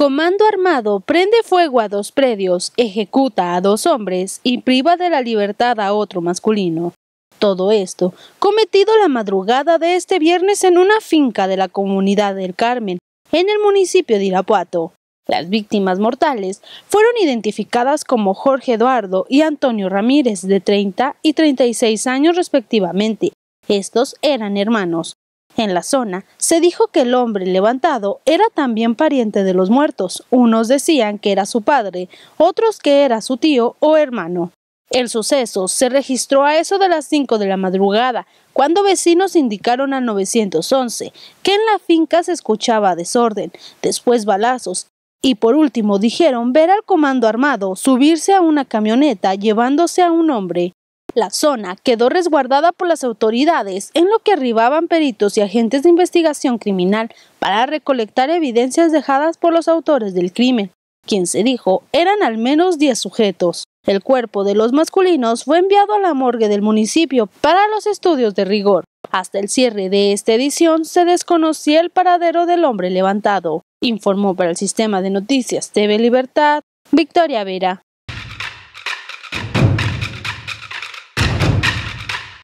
Comando armado prende fuego a dos predios, ejecuta a dos hombres y priva de la libertad a otro masculino. Todo esto cometido la madrugada de este viernes en una finca de la comunidad del Carmen, en el municipio de Irapuato. Las víctimas mortales fueron identificadas como Jorge Eduardo y Antonio Ramírez, de 30 y 36 años respectivamente. Estos eran hermanos. En la zona se dijo que el hombre levantado era también pariente de los muertos. Unos decían que era su padre, otros que era su tío o hermano. El suceso se registró a eso de las 5 de la madrugada, cuando vecinos indicaron a 911 que en la finca se escuchaba desorden, después balazos y por último dijeron ver al comando armado subirse a una camioneta llevándose a un hombre. La zona quedó resguardada por las autoridades en lo que arribaban peritos y agentes de investigación criminal para recolectar evidencias dejadas por los autores del crimen, quien se dijo eran al menos 10 sujetos. El cuerpo de los masculinos fue enviado a la morgue del municipio para los estudios de rigor. Hasta el cierre de esta edición se desconocía el paradero del hombre levantado, informó para el sistema de noticias TV Libertad Victoria Vera.